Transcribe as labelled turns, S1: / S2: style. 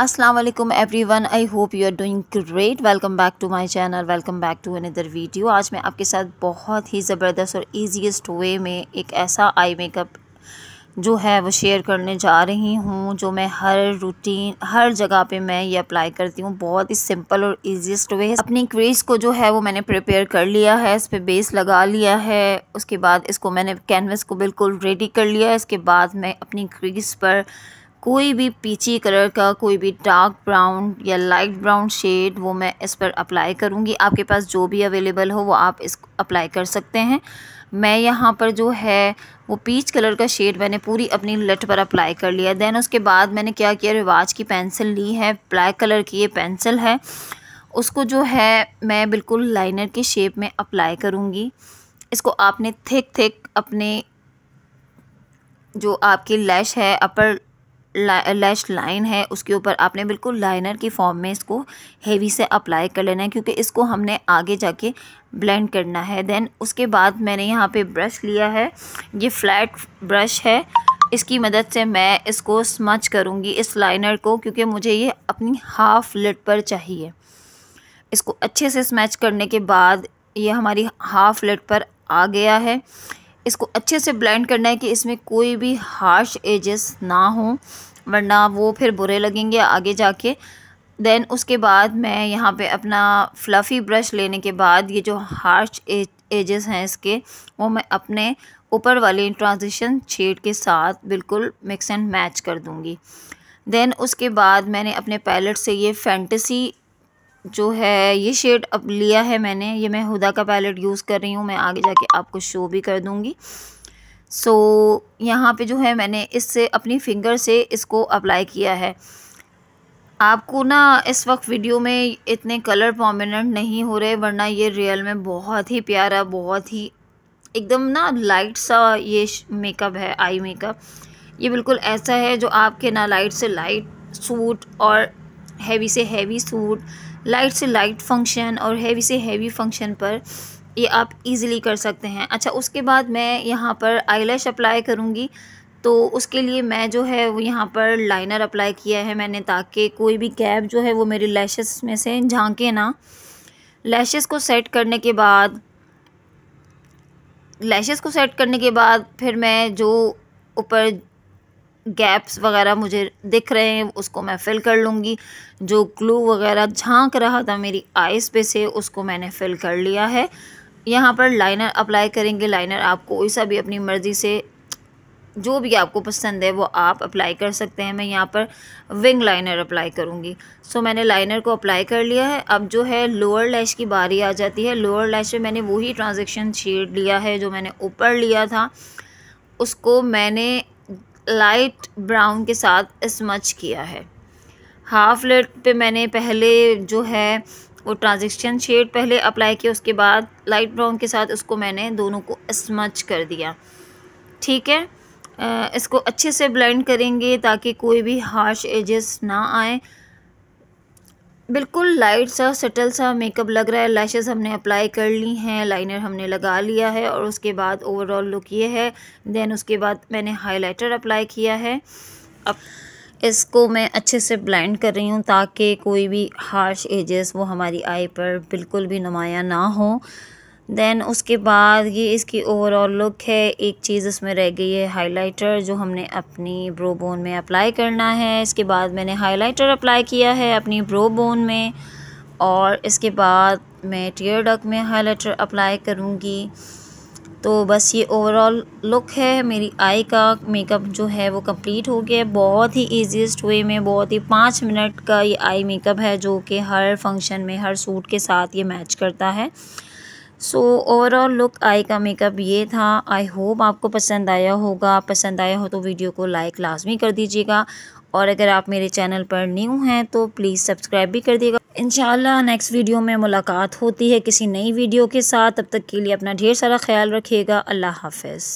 S1: अस्सलाम वालेकुम one I hope you are doing great welcome back to my channel welcome back to another video आज मैं आपके साथ बहुत ही ज़बरदस्त और ईजीएसट वे में एक ऐसा आई मेकअप जो है वो शेयर करने जा रही हूँ जो मैं हर रूटीन हर जगह पे मैं ये अप्लाई करती हूँ बहुत ही सिंपल और इजीएस्ट वे है अपनी क्रेज को जो है वो मैंने प्रिपेयर कर लिया है इस पर बेस लगा लिया है उसके बाद इसको मैंने कैनवस को बिल्कुल रेडी कर लिया है इसके बाद मैं अपनी क्रेज पर कोई भी पीची कलर का कोई भी डार्क ब्राउन या लाइट ब्राउन शेड वो मैं इस पर अप्लाई करूँगी आपके पास जो भी अवेलेबल हो वो आप इस अप्लाई कर सकते हैं मैं यहाँ पर जो है वो पीच कलर का शेड मैंने पूरी अपनी लट पर अप्लाई कर लिया देन उसके बाद मैंने क्या किया रिवाज की पेंसिल ली है ब्लैक कलर की ये पेंसिल है उसको जो है मैं बिल्कुल लाइनर के शेप में अप्लाई करूँगी इसको आपने थिक थिक अपने जो आपकी लैश है अपर लैश लाइन है उसके ऊपर आपने बिल्कुल लाइनर की फॉर्म में इसको हेवी से अप्लाई कर लेना है क्योंकि इसको हमने आगे जाके ब्लेंड करना है देन उसके बाद मैंने यहाँ पे ब्रश लिया है ये फ्लैट ब्रश है इसकी मदद से मैं इसको स्मच करूँगी इस लाइनर को क्योंकि मुझे ये अपनी हाफ़ लिट पर चाहिए इसको अच्छे से स्मैच करने के बाद ये हमारी हाफ़ लिट पर आ गया है इसको अच्छे से ब्लेंड करना है कि इसमें कोई भी हार्श एजेस ना हो वरना वो फिर बुरे लगेंगे आगे जाके देन उसके बाद मैं यहाँ पे अपना फ्लफ़ी ब्रश लेने के बाद ये जो हार्श एजेस e- हैं इसके वो मैं अपने ऊपर वाले ट्रांजिशन शेड के साथ बिल्कुल मिक्स एंड मैच कर दूँगी देन उसके बाद मैंने अपने पैलेट से ये फैंटेसी जो है ये शेड अब लिया है मैंने ये मैं हुदा का पैलेट यूज़ कर रही हूँ मैं आगे जाके आपको शो भी कर दूँगी सो so, यहाँ पे जो है मैंने इससे अपनी फिंगर से इसको अप्लाई किया है आपको ना इस वक्त वीडियो में इतने कलर प्रोमिनेंट नहीं हो रहे वरना ये रियल में बहुत ही प्यारा बहुत ही एकदम ना लाइट सा ये मेकअप है आई मेकअप ये बिल्कुल ऐसा है जो आपके ना लाइट से लाइट सूट और हैवी से हैवी सूट लाइट से लाइट फंक्शन और हैवी से हैवी फंक्शन पर ये आप इजीली कर सकते हैं अच्छा उसके बाद मैं यहाँ पर आईलैश अप्लाई करूँगी तो उसके लिए मैं जो है वो यहाँ पर लाइनर अप्लाई किया है मैंने ताकि कोई भी गैप जो है वो मेरी लैशेस में से झांके ना लैशेस को सेट करने के बाद लैशेस को सेट करने के बाद फिर मैं जो ऊपर गैप्स वगैरह मुझे दिख रहे हैं उसको मैं फ़िल कर लूँगी जो ग्लू वगैरह झांक रहा था मेरी आइस पे से उसको मैंने फ़िल कर लिया है यहाँ पर लाइनर अप्लाई करेंगे लाइनर आप कोई सा भी अपनी मर्ज़ी से जो भी आपको पसंद है वो आप अप्लाई कर सकते हैं मैं यहाँ पर विंग लाइनर अप्लाई करूँगी सो मैंने लाइनर को अप्लाई कर लिया है अब जो है लोअर लैश की बारी आ जाती है लोअर लैश में मैंने वही ट्रांजेक्शन शेड लिया है जो मैंने ऊपर लिया था उसको मैंने लाइट ब्राउन के साथ स्मच किया है हाफ लेट पे मैंने पहले जो है वो ट्रांजेक्शन शेड पहले अप्लाई किया उसके बाद लाइट ब्राउन के साथ उसको मैंने दोनों को स्मच कर दिया ठीक है इसको अच्छे से ब्लेंड करेंगे ताकि कोई भी हार्श एजेस ना आए बिल्कुल लाइट सा सटल सा मेकअप लग रहा है लैशेस हमने अप्लाई कर ली हैं लाइनर हमने लगा लिया है और उसके बाद ओवरऑल लुक ये है देन उसके बाद मैंने हाइलाइटर अप्लाई किया है अब इसको मैं अच्छे से ब्लेंड कर रही हूँ ताकि कोई भी हार्श एजेस वो हमारी आई पर बिल्कुल भी नुमाया ना हो देन उसके बाद ये इसकी ओवरऑल लुक है एक चीज़ इसमें रह गई है हाइलाइटर जो हमने अपनी ब्रो बोन में अप्लाई करना है इसके बाद मैंने हाइलाइटर अप्लाई किया है अपनी ब्रो बोन में और इसके बाद मैं टीयर डक में हाइलाइटर अप्लाई करूँगी तो बस ये ओवरऑल लुक है मेरी आई का मेकअप जो है वो कंप्लीट हो गया बहुत ही ईजीस्ट वे में बहुत ही पाँच मिनट का ये आई मेकअप है जो कि हर फंक्शन में हर सूट के साथ ये मैच करता है सो ओवरऑल लुक आई का मेकअप ये था आई होप आपको पसंद आया होगा पसंद आया हो तो वीडियो को लाइक लाजमी कर दीजिएगा और अगर आप मेरे चैनल पर न्यू हैं तो प्लीज़ सब्सक्राइब भी कर दिएगा इंशाल्लाह नेक्स्ट वीडियो में मुलाकात होती है किसी नई वीडियो के साथ तब तक के लिए अपना ढेर सारा ख्याल रखिएगा अल्लाह हाफिज़